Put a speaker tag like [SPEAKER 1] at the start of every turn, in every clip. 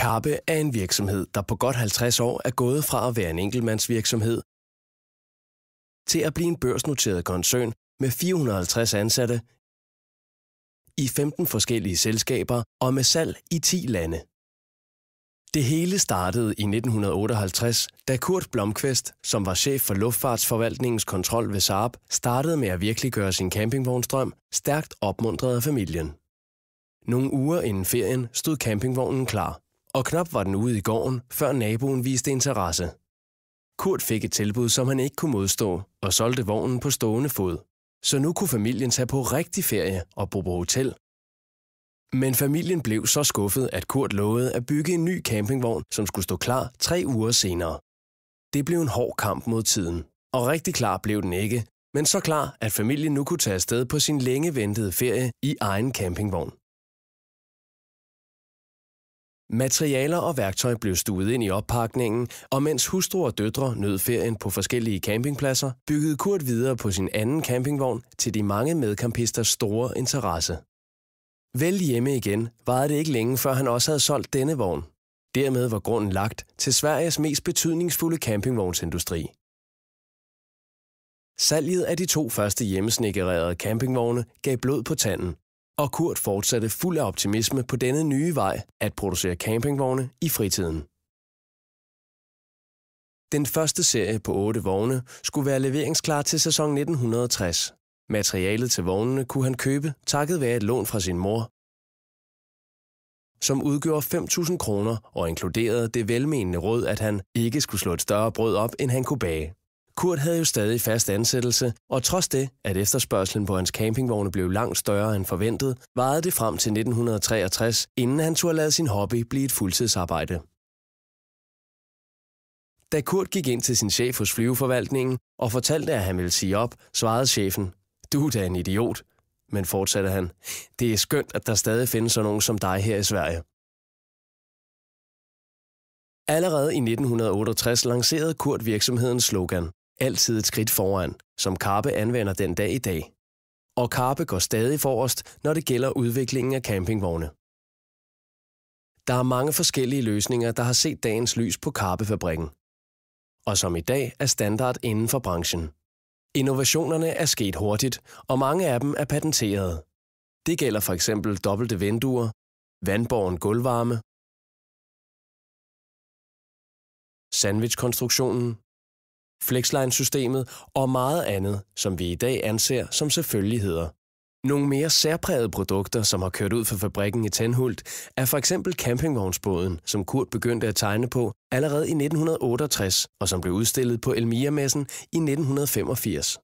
[SPEAKER 1] Kappe er en virksomhed, der på godt 50 år er gået fra at være en enkeltmandsvirksomhed
[SPEAKER 2] til at blive en børsnoteret koncern med 450 ansatte i 15 forskellige selskaber og med salg i 10 lande. Det hele startede i 1958, da Kurt Blomqvist, som var chef for luftfartsforvaltningens kontrol ved Saab, startede med at virkeliggøre sin campingvognstrøm, stærkt opmuntret af familien. Nogle uger inden ferien stod campingvognen klar og knap var den ude i gården, før naboen viste interesse. Kurt fik et tilbud, som han ikke kunne modstå, og solgte vognen på stående fod. Så nu kunne familien tage på rigtig ferie og bo på hotel. Men familien blev så skuffet, at Kurt lovede at bygge en ny campingvogn, som skulle stå klar tre uger senere. Det blev en hård kamp mod tiden, og rigtig klar blev den ikke, men så klar, at familien nu kunne tage afsted på sin længe ventede ferie i egen campingvogn. Materialer og værktøj blev stuet ind i oppakningen, og mens hustru og døtre nød ferien på forskellige campingpladser, byggede Kurt videre på sin anden campingvogn til de mange medkampisters store interesse. Vel hjemme igen varede det ikke længe, før han også havde solgt denne vogn. Dermed var grunden lagt til Sveriges mest betydningsfulde campingvognsindustri. Salget af de to første hjemmesnikkerede campingvogne gav blod på tanden, og Kurt fortsatte fuld af optimisme på denne nye vej at producere campingvogne i fritiden. Den første serie på otte vogne skulle være leveringsklar til sæson 1960. Materialet til vognene kunne han købe takket være et lån fra sin mor, som udgjorde 5.000 kroner og inkluderede det velmenende råd, at han ikke skulle slå et større brød op, end han kunne bage. Kurt havde jo stadig fast ansættelse, og trods det, at efterspørgselen på hans campingvogne blev langt større end forventet, varede det frem til 1963, inden han turde lade sin hobby blive et fuldtidsarbejde. Da Kurt gik ind til sin chef hos flyveforvaltningen og fortalte, at han ville sige op, svarede chefen, du er da en idiot. Men fortsatte han, det er skønt, at der stadig findes sådan nogen som dig her i Sverige. Allerede i 1968 lancerede Kurt virksomhedens slogan, altid et skridt foran, som Karpe anvender den dag i dag. Og Karpe går stadig forrest, når det gælder udviklingen af campingvogne. Der er mange forskellige løsninger, der har set dagens lys på Karpefabrikken, og som i dag er standard inden for branchen. Innovationerne er sket hurtigt, og mange af dem er patenterede.
[SPEAKER 1] Det gælder for eksempel dobbelte vinduer, vandborgen gulvvarme, sandwichkonstruktionen,
[SPEAKER 2] Flexline-systemet og meget andet, som vi i dag anser som selvfølgeligheder. Nogle mere særprægede produkter, som har kørt ud fra fabrikken i Tenhult, er for eksempel campingvognsbåden, som Kurt begyndte at tegne på allerede i 1968 og som blev udstillet på elmia messen i 1985.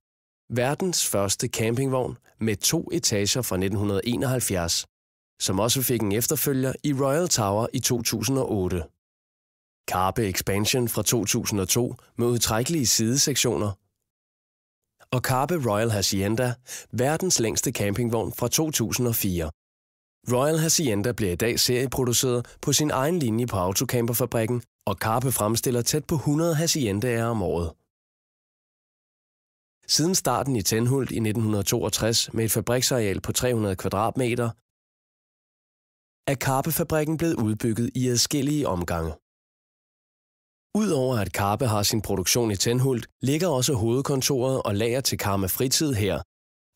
[SPEAKER 2] Verdens første campingvogn med to etager fra 1971, som også fik en efterfølger i Royal Tower i 2008. Carpe Expansion fra 2002 med udtrækkelige sidesektioner, og Carpe Royal Hacienda, verdens længste campingvogn fra 2004. Royal Hacienda bliver i dag serieproduceret på sin egen linje på Autocamperfabrikken, og Carpe fremstiller tæt på 100 haciendaer om året. Siden starten i Tenhult i 1962 med et fabriksareal på 300 kvadratmeter, er Carpefabrikken blevet udbygget i adskillige omgange. Udover at Karpe har sin produktion i Tenhult, ligger også hovedkontoret og lager til Karma Fritid her,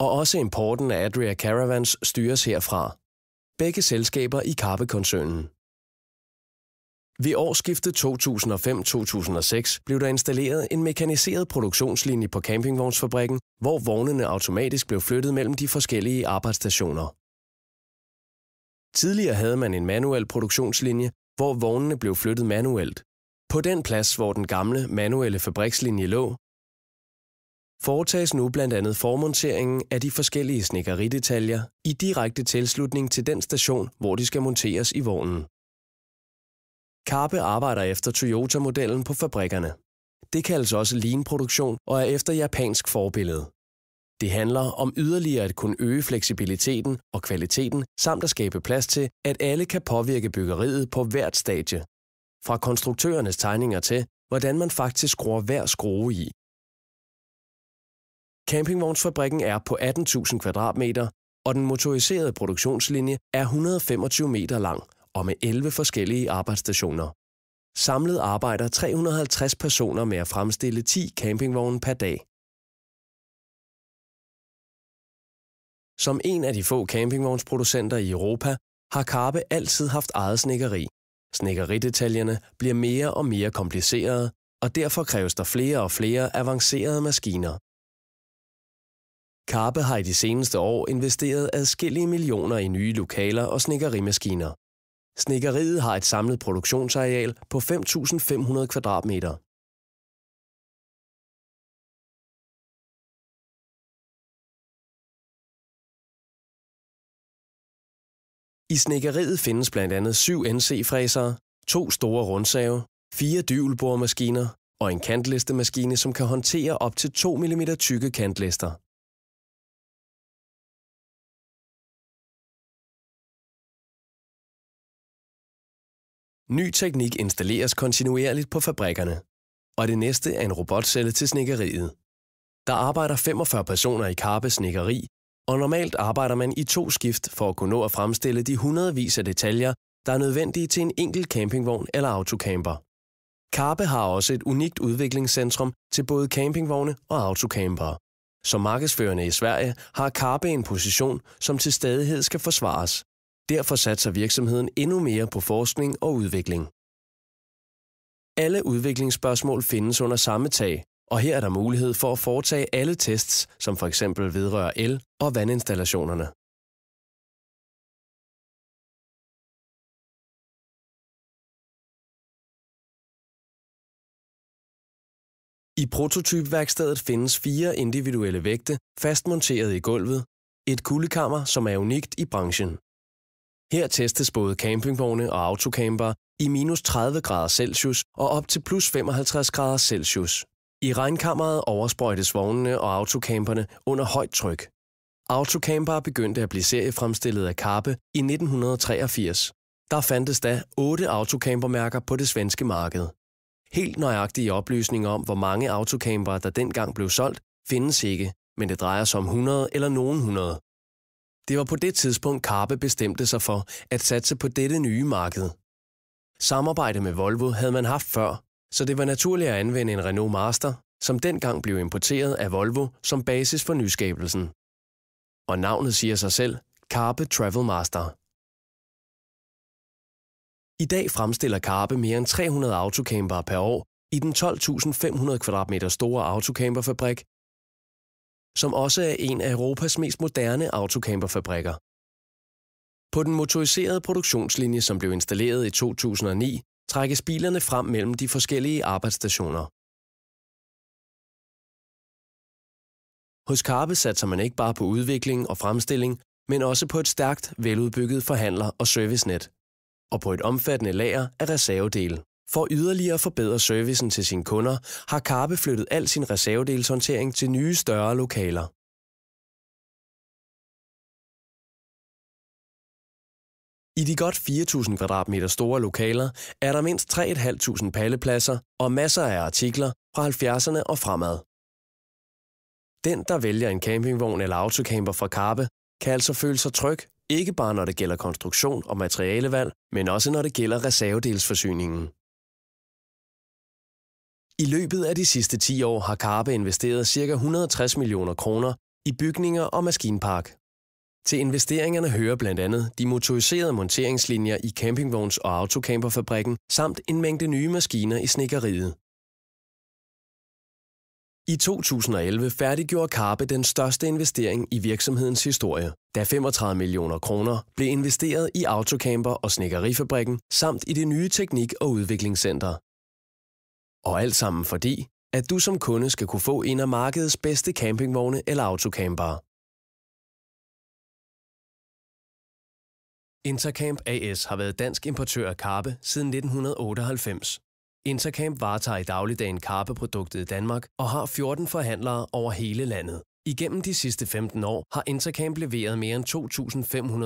[SPEAKER 2] og også importen af Adria Caravans styres herfra. Begge selskaber i Karpe-koncernen. Ved årsskiftet 2005-2006 blev der installeret en mekaniseret produktionslinje på campingvognsfabrikken, hvor vognene automatisk blev flyttet mellem de forskellige arbejdsstationer. Tidligere havde man en manuel produktionslinje, hvor vognene blev flyttet manuelt. På den plads, hvor den gamle manuelle fabrikslinje lå, foretages nu blandt andet formonteringen af de forskellige snikkeridetaljer i direkte tilslutning til den station, hvor de skal monteres i vognen. Karpe arbejder efter Toyota-modellen på fabrikkerne. Det kaldes også lean-produktion og er efter japansk forbillede. Det handler om yderligere at kunne øge fleksibiliteten og kvaliteten, samt at skabe plads til, at alle kan påvirke byggeriet på hvert stadie, fra konstruktørernes tegninger til, hvordan man faktisk skruer hver skrue i. Campingvognsfabrikken er på 18.000 kvadratmeter, og den motoriserede produktionslinje er 125 meter lang og med 11 forskellige arbejdsstationer. Samlet arbejder 350 personer med at fremstille 10 campingvogne per dag. Som en af de få campingvognsproducenter i Europa har Carpe altid haft eget snikkeri, Snækkeridetaljerne bliver mere og mere komplicerede, og derfor kræves der flere og flere avancerede maskiner. Karpe har i de seneste år investeret adskillige millioner i nye lokaler og snækkerimaskiner. Snikkeriet har et samlet
[SPEAKER 1] produktionsareal på 5.500 kvadratmeter. I snækkeriet findes blandt andet syv NC-fræsere,
[SPEAKER 2] to store rundsave, fire dyvelboremaskiner og en kantlistemaskine, som kan
[SPEAKER 1] håndtere op til 2 mm tykke kantlister. Ny teknik installeres kontinuerligt på fabrikkerne, og det næste er en robotcelle til
[SPEAKER 2] snikkeriet. Der arbejder 45 personer i Karpe Snikkeri og normalt arbejder man i to skift for at kunne nå at fremstille de hundredvis af detaljer, der er nødvendige til en enkelt campingvogn eller autocamper. Carpe har også et unikt udviklingscentrum til både campingvogne og autocamper. Som markedsførende i Sverige har Carpe en position, som til stadighed skal forsvares. Derfor satser virksomheden endnu mere på forskning og udvikling. Alle udviklingsspørgsmål findes under samme tag, og her er der
[SPEAKER 1] mulighed for at foretage alle tests, som for eksempel vedrører el- og vandinstallationerne. I prototypværkstedet findes fire individuelle vægte fastmonteret i gulvet, et kuldekammer,
[SPEAKER 2] som er unikt i branchen. Her testes både campingvogne og autocamper i minus 30 grader Celsius og op til plus 55 grader Celsius. I regnkammeret oversprøjtes vognene og autocamperne under højt tryk. Autocamper begyndte at blive seriefremstillet af Karpe i 1983. Der fandtes da otte autocampermærker på det svenske marked. Helt nøjagtige oplysninger om, hvor mange autocamper, der dengang blev solgt, findes ikke, men det drejer sig om 100 eller nogen 100. Det var på det tidspunkt, Karpe bestemte sig for at satse på dette nye marked. Samarbejde med Volvo havde man haft før, så det var naturligt at anvende en Renault Master, som dengang blev importeret af Volvo som basis for nyskabelsen. Og navnet siger sig selv, Carpe Travel Master. I dag fremstiller Carpe mere end 300 autocampere per år i den 12.500 kvadratmeter store autocamperfabrik, som også er en af Europas mest moderne autocamperfabrikker. På den motoriserede produktionslinje, som blev installeret i 2009, trækkes bilerne frem mellem de forskellige arbejdsstationer. Hos Carpe satser man ikke bare på udvikling og fremstilling, men også på et stærkt, veludbygget forhandler- og servicenet, og på et omfattende lager af reservedele. For yderligere at forbedre servicen til sine kunder, har Carpe flyttet al sin
[SPEAKER 1] reservedelshåndtering til nye større lokaler. I de godt 4.000 kvadratmeter store lokaler
[SPEAKER 2] er der mindst 3.500 pallepladser og masser af artikler fra 70'erne og fremad. Den, der vælger en campingvogn eller autocamper fra Karpe, kan altså føle sig tryg, ikke bare når det gælder konstruktion og materialevalg, men også når det gælder reservedelsforsyningen. I løbet af de sidste 10 år har Karpe investeret ca. 160 millioner kroner i bygninger og maskinpark. Til investeringerne hører blandt andet de motoriserede monteringslinjer i campingvogns- og autocamperfabrikken samt en mængde nye maskiner i snikkeriet. I 2011 færdiggjorde Carpe den største investering i virksomhedens historie, da 35 millioner kroner blev investeret i autocamper og snikkerifabrikken samt i det nye teknik- og udviklingscenter. Og alt sammen fordi, at du som kunde skal kunne få en af markedets bedste campingvogne eller autocampere. Intercamp AS har været dansk importør af karpe siden 1998. Intercamp varetager i dagligdagen karpeproduktet i Danmark og har 14 forhandlere over hele landet. Igennem de sidste 15 år har Intercamp leveret mere end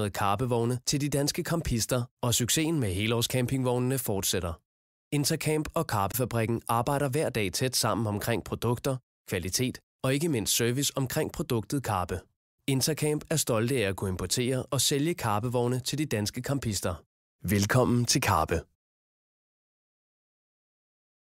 [SPEAKER 2] 2.500 karpevogne til de danske kampister, og succesen med helårscampingvognene fortsætter. Intercamp og Karpefabrikken arbejder hver dag tæt sammen omkring produkter, kvalitet og ikke mindst service omkring produktet karpe. Intercamp er stolte af at kunne
[SPEAKER 1] importere og sælge karpevogne til de danske campister. Velkommen til Karpe.